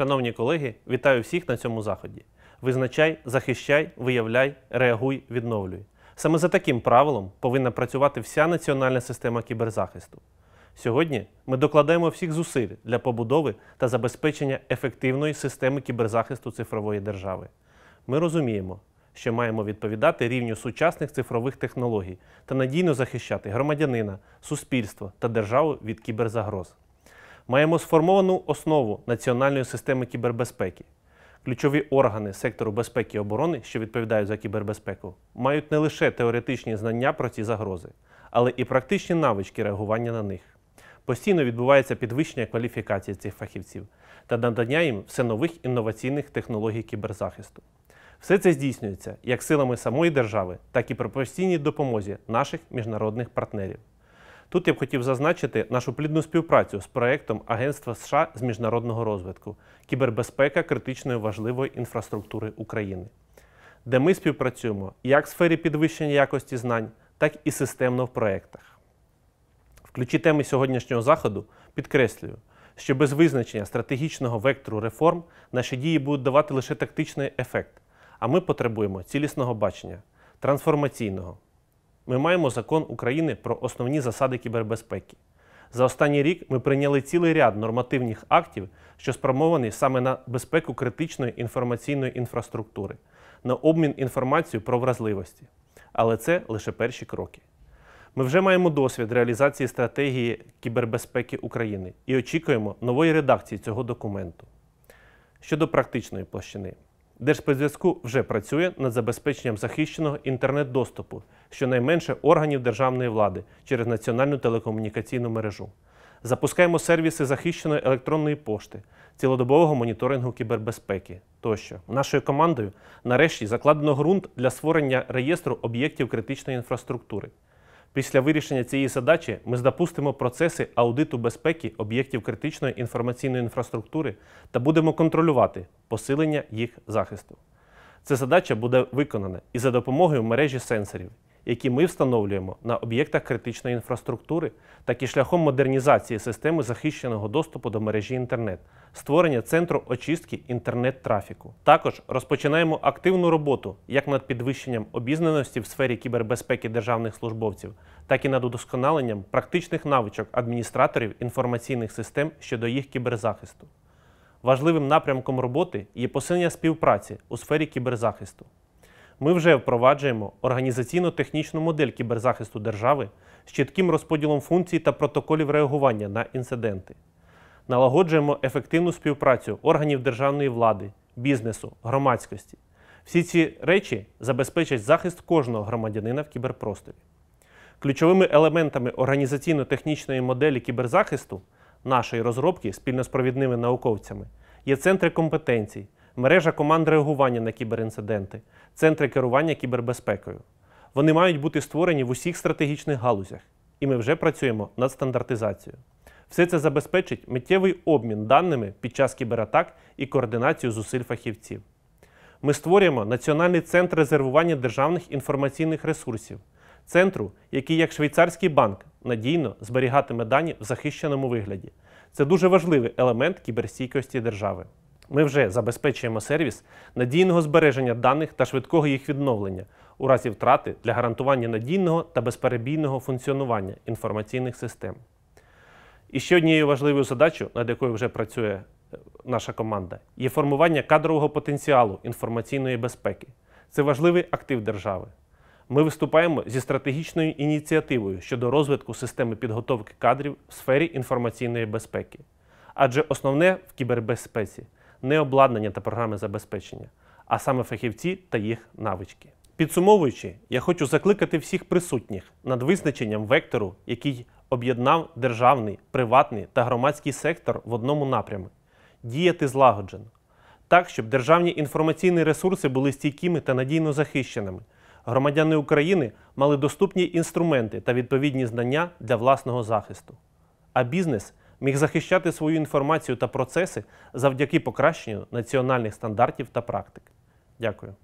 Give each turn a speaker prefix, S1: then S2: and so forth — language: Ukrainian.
S1: Шановні колеги, вітаю всіх на цьому заході. Визначай, захищай, виявляй, реагуй, відновлюй. Саме за таким правилом повинна працювати вся національна система кіберзахисту. Сьогодні ми докладаємо всіх зусиль для побудови та забезпечення ефективної системи кіберзахисту цифрової держави. Ми розуміємо, що маємо відповідати рівню сучасних цифрових технологій та надійно захищати громадянина, суспільство та державу від кіберзагроз маємо сформовану основу національної системи кібербезпеки. Ключові органи сектору безпеки і оборони, що відповідають за кібербезпеку, мають не лише теоретичні знання про ці загрози, але і практичні навички реагування на них. Постійно відбувається підвищення кваліфікації цих фахівців та надання їм все нових інноваційних технологій кіберзахисту. Все це здійснюється як силами самої держави, так і при постійній допомозі наших міжнародних партнерів. Тут я б хотів зазначити нашу плідну співпрацю з проектом Агентства США з міжнародного розвитку Кібербезпека критичної важливої інфраструктури України, де ми співпрацюємо як в сфері підвищення якості знань, так і системно в проєктах. Ключі теми сьогоднішнього заходу підкреслюю, що без визначення стратегічного вектору реформ наші дії будуть давати лише тактичний ефект, а ми потребуємо цілісного бачення, трансформаційного ми маємо закон України про основні засади кібербезпеки. За останній рік ми прийняли цілий ряд нормативних актів, що спрямовані саме на безпеку критичної інформаційної інфраструктури, на обмін інформацією про вразливості. Але це лише перші кроки. Ми вже маємо досвід реалізації стратегії кібербезпеки України і очікуємо нової редакції цього документу. Щодо практичної площини. Держспецзв'язку вже працює над забезпеченням захищеного інтернет-доступу, щонайменше органів державної влади через національну телекомунікаційну мережу. Запускаємо сервіси захищеної електронної пошти, цілодобового моніторингу кібербезпеки тощо. Нашою командою нарешті закладено ґрунт для створення реєстру об'єктів критичної інфраструктури. Після вирішення цієї задачі ми запустимо процеси аудиту безпеки об'єктів критичної інформаційної інфраструктури та будемо контролювати посилення їх захисту. Ця задача буде виконана і за допомогою мережі сенсорів які ми встановлюємо на об'єктах критичної інфраструктури, так і шляхом модернізації системи захищеного доступу до мережі інтернет, створення центру очистки інтернет-трафіку. Також розпочинаємо активну роботу як над підвищенням обізнаності в сфері кібербезпеки державних службовців, так і над удосконаленням практичних навичок адміністраторів інформаційних систем щодо їх кіберзахисту. Важливим напрямком роботи є посилення співпраці у сфері кіберзахисту. Ми вже впроваджуємо організаційно-технічну модель кіберзахисту держави з чітким розподілом функцій та протоколів реагування на інциденти. Налагоджуємо ефективну співпрацю органів державної влади, бізнесу, громадськості. Всі ці речі забезпечать захист кожного громадянина в кіберпросторі. Ключовими елементами організаційно-технічної моделі кіберзахисту нашої розробки спільно з провідними науковцями є центри компетенцій мережа команд реагування на кіберінциденти, центри керування кібербезпекою. Вони мають бути створені в усіх стратегічних галузях, і ми вже працюємо над стандартизацією. Все це забезпечить миттєвий обмін даними під час кібератак і координацію зусиль фахівців. Ми створюємо Національний центр резервування державних інформаційних ресурсів, центру, який, як швейцарський банк, надійно зберігатиме дані в захищеному вигляді. Це дуже важливий елемент кіберстійкості держави. Ми вже забезпечуємо сервіс надійного збереження даних та швидкого їх відновлення у разі втрати для гарантування надійного та безперебійного функціонування інформаційних систем. І ще однією важливою задачою, над якою вже працює е, наша команда, є формування кадрового потенціалу інформаційної безпеки. Це важливий актив держави. Ми виступаємо зі стратегічною ініціативою щодо розвитку системи підготовки кадрів в сфері інформаційної безпеки. Адже основне в кібербезпеці не обладнання та програми забезпечення, а саме фахівці та їх навички. Підсумовуючи, я хочу закликати всіх присутніх над визначенням вектору, який об'єднав державний, приватний та громадський сектор в одному напрямі, діяти злагоджено, так, щоб державні інформаційні ресурси були стійкими та надійно захищеними. Громадяни України мали доступні інструменти та відповідні знання для власного захисту. А бізнес міг захищати свою інформацію та процеси завдяки покращенню національних стандартів та практик. Дякую.